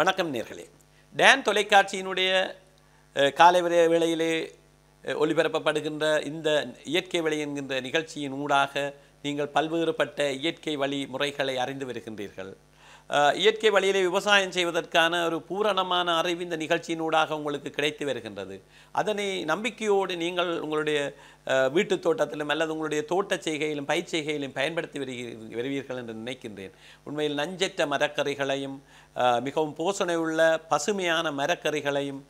வணக்கம் நேர்களே டேன் தொலைக்காட்சியினுடைய காலை வேளையிலே ஒளிபரப்பப்படுகின்ற இந்த இயற்கை வழி என்கின்ற நிகழ்ச்சியின் ஊடாக நீங்கள் பல்வேறுபட்ட இயற்கை வழி முறைகளை அறிந்து வருகின்றீர்கள் இயற்கை வழியிலே விவசாயம் செய்வதற்கான ஒரு பூரணமான அறிவு இந்த நிகழ்ச்சியினூடாக உங்களுக்கு கிடைத்து வருகின்றது அதனை நம்பிக்கையோடு நீங்கள் உங்களுடைய வீட்டு தோட்டத்திலும் அல்லது உங்களுடைய தோட்டச் செய்கையிலும் பயிர் செய்கையிலும் பயன்படுத்தி வருவீர்கள் என்று நினைக்கின்றேன் உண்மையில் நஞ்சற்ற மரக்கறிகளையும் மிகவும் போசனை உள்ள பசுமையான மரக்கறிகளையும்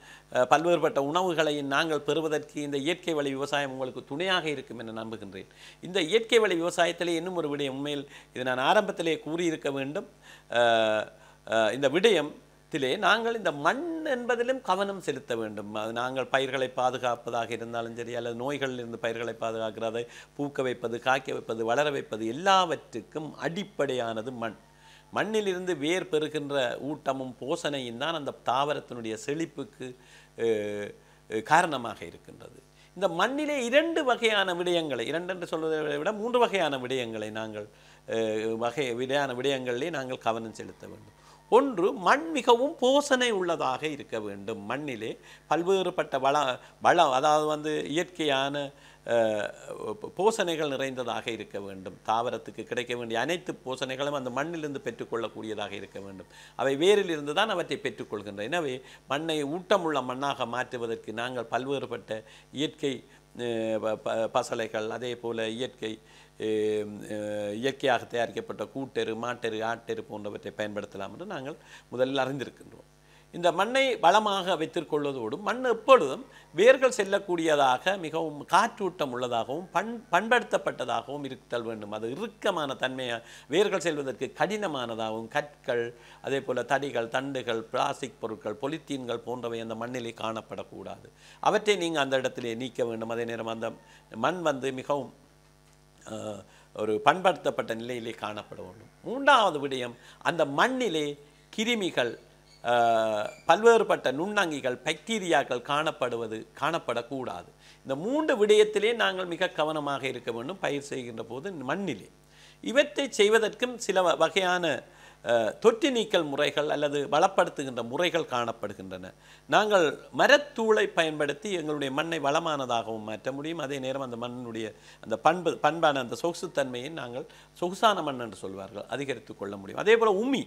பல்வேறுபட்ட உணவுகளையும் நாங்கள் பெறுவதற்கு இந்த இயற்கை வழி விவசாயம் உங்களுக்கு துணையாக இருக்கும் என நம்புகின்றேன் இந்த இயற்கை வழி விவசாயத்திலே இன்னும் ஒரு விடயம் உண்மையில் இது நான் ஆரம்பத்திலே கூறியிருக்க வேண்டும் இந்த விடயம் திலே நாங்கள் இந்த மண் என்பதிலும் கவனம் செலுத்த வேண்டும் அது நாங்கள் பயிர்களை பாதுகாப்பதாக இருந்தாலும் சரி அல்லது நோய்களிலிருந்து பயிர்களை பாதுகாக்கிறது பூக்க வைப்பது காய்க்க வைப்பது வளர வைப்பது எல்லாவற்றுக்கும் அடிப்படையானது மண் மண்ணிலிருந்து வேர் பெறுகின்ற ஊட்டமும் போசனையும் தான் அந்த தாவரத்தினுடைய செழிப்புக்கு காரணமாக இருக்கின்றது இந்த மண்ணிலே இரண்டு வகையான விடயங்களை இரண்டென்று சொல்வதை விட மூன்று வகையான விடயங்களை நாங்கள் வகை விடையான விடயங்களிலே நாங்கள் கவனம் செலுத்த வேண்டும் ஒன்று மண் மிகவும் போசனை உள்ளதாக இருக்க வேண்டும் மண்ணிலே பல்வேறுபட்ட வள வளம் அதாவது வந்து இயற்கையான போசனைகள் நிறைந்ததாக இருக்க வேண்டும் தாவரத்துக்கு கிடைக்க வேண்டிய அனைத்து போசனைகளும் அந்த மண்ணிலிருந்து பெற்றுக்கொள்ளக்கூடியதாக இருக்க வேண்டும் அவை வேரிலிருந்து தான் அவற்றை பெற்றுக்கொள்கின்றன எனவே மண்ணை ஊட்டமுள்ள மண்ணாக மாற்றுவதற்கு நாங்கள் பல்வேறுபட்ட இயற்கை பசலைகள் அதே போல் இயற்கை இயற்கையாக தயாரிக்கப்பட்ட கூட்டெரு மாட்டெரு ஆட்டெரு போன்றவற்றை பயன்படுத்தலாம் என்று நாங்கள் முதலில் அறிந்திருக்கின்றோம் இந்த மண்ணை வளமாக வைத்திருக்கொள்வதோடும் மண் எப்பொழுதும் வேர்கள் செல்லக்கூடியதாக மிகவும் காற்றூட்டம் உள்ளதாகவும் பண் பண்படுத்தப்பட்டதாகவும் இருத்தல் வேண்டும் அது இறுக்கமான தன்மையை வேர்கள் செல்வதற்கு கடினமானதாகவும் கற்கள் அதே போல் தடிகள் தண்டுகள் பிளாஸ்டிக் பொருட்கள் பொலித்தீன்கள் போன்றவை அந்த மண்ணிலே காணப்படக்கூடாது அவற்றை நீங்கள் அந்த இடத்திலே நீக்க வேண்டும் அதே நேரம் அந்த மண் வந்து மிகவும் ஒரு பண்படுத்தப்பட்ட நிலையிலே காணப்பட வேண்டும் மூன்றாவது விடயம் அந்த மண்ணிலே கிருமிகள் பல்வேறுபட்ட நுண்ணங்கிகள் பாக்டீரியாக்கள் காணப்படுவது காணப்படக்கூடாது இந்த மூன்று விடயத்திலே நாங்கள் மிக கவனமாக இருக்க வேண்டும் பயிர் செய்கின்ற போது மண்ணிலே இவற்றை செய்வதற்கும் சில வகையான தொற்று நீக்கல் முறைகள் அல்லது வளப்படுத்துகின்ற முறைகள் காணப்படுகின்றன நாங்கள் மரத்தூளை பயன்படுத்தி எங்களுடைய மண்ணை வளமானதாகவும் மாற்ற முடியும் அதே நேரம் அந்த மண்ணினுடைய அந்த பண்பு பண்பான அந்த சொகுசுத்தன்மையை நாங்கள் சொகுசான மண் என்று சொல்வார்கள் அதிகரித்து கொள்ள முடியும் அதே போல் உமி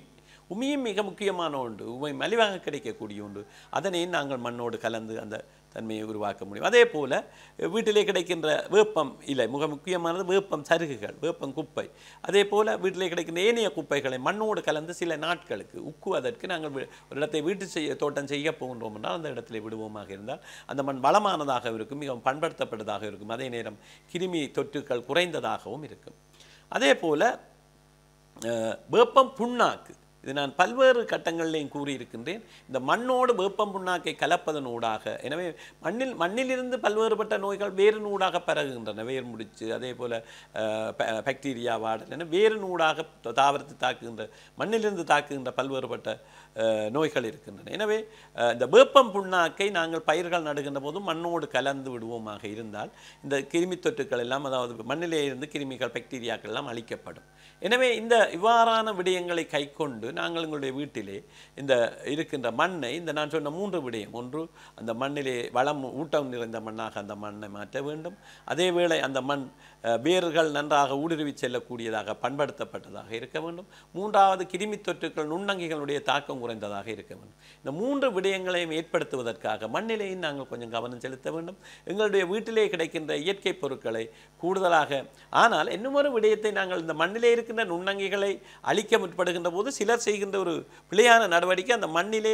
உமியும் மிக முக்கியமான ஒன்று உமை மலிவாக கிடைக்கக்கூடிய ஒன்று அதனை நாங்கள் மண்ணோடு கலந்து அந்த தன்மையை உருவாக்க முடியும் அதே போல் வீட்டிலே கிடைக்கின்ற வேப்பம் இல்லை மிக முக்கியமானது வேப்பம் சருகுகள் வேப்பம் குப்பை அதே போல் வீட்டிலே கிடைக்கின்ற ஏனைய குப்பைகளை மண்ணோடு கலந்து சில நாட்களுக்கு உக்குவதற்கு நாங்கள் ஒரு இடத்தை வீட்டு செய்ய தோட்டம் செய்ய போகின்றோம் என்றால் அந்த இடத்துல விடுவோமாக இருந்தால் அந்த மண் வளமானதாக இருக்கும் மிகவும் பண்படுத்தப்பட்டதாக இருக்கும் அதே நேரம் கிருமி தொற்றுக்கள் குறைந்ததாகவும் இருக்கும் அதே போல் வேப்பம் புண்ணாக்கு இது நான் பல்வேறு கட்டங்களிலையும் கூறியிருக்கின்றேன் இந்த மண்ணோடு வேப்பம் புண்ணாக்கை கலப்பதன் ஊடாக எனவே மண்ணில் மண்ணிலிருந்து பல்வேறுபட்ட நோய்கள் வேறு நூடாக பரகுகின்றன வேர் முடிச்சு அதே போல் பாக்டீரியா வாடல் வேறு நூடாக தாவரத்தை தாக்குகின்ற மண்ணிலிருந்து தாக்குகின்ற பல்வேறுபட்ட நோய்கள் இருக்கின்றன எனவே இந்த வேப்பம் புண்ணாக்கை நாங்கள் பயிர்கள் நடுகின்ற போதும் மண்ணோடு கலந்து விடுவோமாக இருந்தால் இந்த கிருமி தொற்றுக்கள் எல்லாம் அதாவது மண்ணிலே இருந்து கிருமிகள் பாக்டீரியாக்கள் எல்லாம் அழிக்கப்படும் எனவே இந்த இவ்வாறான விடயங்களை கைக்கொண்டு நாங்கள் எங்களுடைய வீட்டிலே இந்த இருக்கின்ற மண்ணை இந்த நான் சொன்ன மூன்று விடயம் ஒன்று அந்த மண்ணிலே வளம் ஊட்டம் நிறைந்த மண்ணாக அந்த மண்ணை மாற்ற வேண்டும் அதே வேளை அந்த மண் வேர்கள் நன்றாக ஊடுருவி செல்லக்கூடியதாக பண்படுத்தப்பட்டதாக இருக்க வேண்டும் மூன்றாவது கிருமி தொற்றுக்கள் நுண்ணங்கிகளுடைய தாக்கம் குறைந்ததாக இருக்க வேண்டும் இந்த மூன்று விடயங்களையும் ஏற்படுத்துவதற்காக மண்ணிலேயும் நாங்கள் கொஞ்சம் கவனம் செலுத்த வேண்டும் எங்களுடைய வீட்டிலே கிடைக்கின்ற இயற்கை பொருட்களை கூடுதலாக ஆனால் இன்னும் ஒரு விடயத்தை நாங்கள் இந்த மண்ணிலே இருக்கின்ற நுண்ணங்கிகளை அழிக்க முற்படுகின்ற போது சிலர் செய்கின்ற ஒரு பிழையான நடவடிக்கை அந்த மண்ணிலே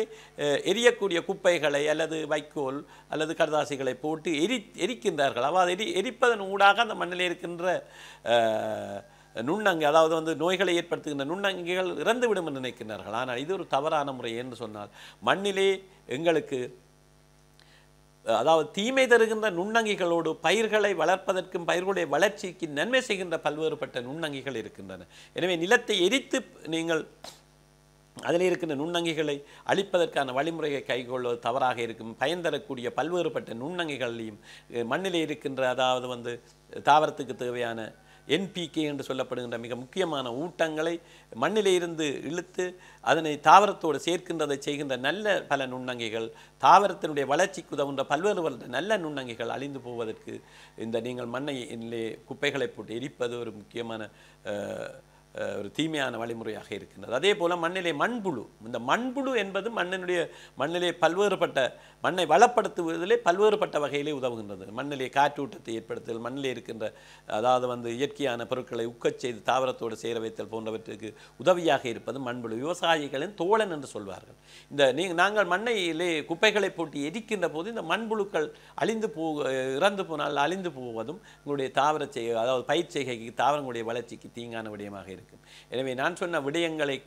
எரியக்கூடிய குப்பைகளை அல்லது வைக்கோல் அல்லது கடதாசிகளை போட்டு எரி எரிக்கின்றார்கள் அதாவது எரி எரிப்பதன் ஊடாக அந்த மண்ணிலே இருக்கின்ற நுண்ணங்கு அதாவது வந்து நோய்களை ஏற்படுத்துகின்ற நுண்ணங்கிகள் இறந்துவிடும் என்று நினைக்கின்றார்கள் ஆனால் இது ஒரு தவறான முறை என்று சொன்னால் மண்ணிலே எங்களுக்கு அதாவது தீமை தருகின்ற நுண்ணங்கிகளோடு பயிர்களை வளர்ப்பதற்கும் பயிர்களுடைய வளர்ச்சிக்கு நன்மை செய்கின்ற பல்வேறுபட்ட நுண்ணங்கிகள் இருக்கின்றன எனவே நிலத்தை எரித்து நீங்கள் அதில் இருக்கின்ற நுண்ணங்கிகளை அழிப்பதற்கான வழிமுறையை கைகொள்வது தவறாக இருக்கும் பயன் தரக்கூடிய பல்வேறுபட்ட நுண்ணங்கிகளையும் மண்ணிலே இருக்கின்ற அதாவது வந்து தாவரத்துக்கு தேவையான என்பிகே என்று சொல்லப்படுகின்ற மிக முக்கியமான ஊட்டங்களை மண்ணிலே இருந்து இழுத்து அதனை தாவரத்தோடு சேர்க்கின்றதை செய்கின்ற நல்ல பல நுண்ணங்கிகள் தாவரத்தினுடைய வளர்ச்சிக்கு உதவுன்ற பல்வேறு நல்ல நுண்ணங்கிகள் அழிந்து போவதற்கு இந்த நீங்கள் மண்ணை குப்பைகளை போட்டு எரிப்பது ஒரு முக்கியமான ஒரு தீமையான வழிமுறையாக இருக்கின்றது அதே போல் மண்ணிலே மண்புழு இந்த மண்புழு என்பது மண்ணினுடைய மண்ணிலே பல்வேறுபட்ட மண்ணை வளப்படுத்துவதிலே பல்வேறுபட்ட வகையிலே உதவுகின்றது மண்ணிலே காற்றூட்டத்தை ஏற்படுத்துதல் மண்ணிலே இருக்கின்ற அதாவது வந்து இயற்கையான பொருட்களை உக்கச் செய்து தாவரத்தோடு சேர வைத்தல் போன்றவற்றுக்கு உதவியாக இருப்பது மண்புழு விவசாயிகளின் தோழன் என்று சொல்வார்கள் இந்த நீ நாங்கள் மண்ணையிலே குப்பைகளை போட்டு எரிக்கின்ற போது இந்த மண்புழுக்கள் அழிந்து போ இறந்து போனால் அழிந்து போவதும் உங்களுடைய தாவர செய் அதாவது பயிர் செய்கைக்கு தாவரங்களுடைய வளர்ச்சிக்கு தீங்கான விடயமாக இருக்கும் எனவே நான் சொன்ன விடயங்களை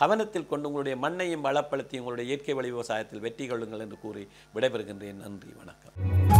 கவனத்தில் கொண்டு உங்களுடைய மண்ணையும் வளப்படுத்தி உங்களுடைய இயற்கை வழி விவசாயத்தில் வெற்றி கொள்ளுங்கள் என்று கூறி விடைபெறுகின்றேன் நன்றி வணக்கம்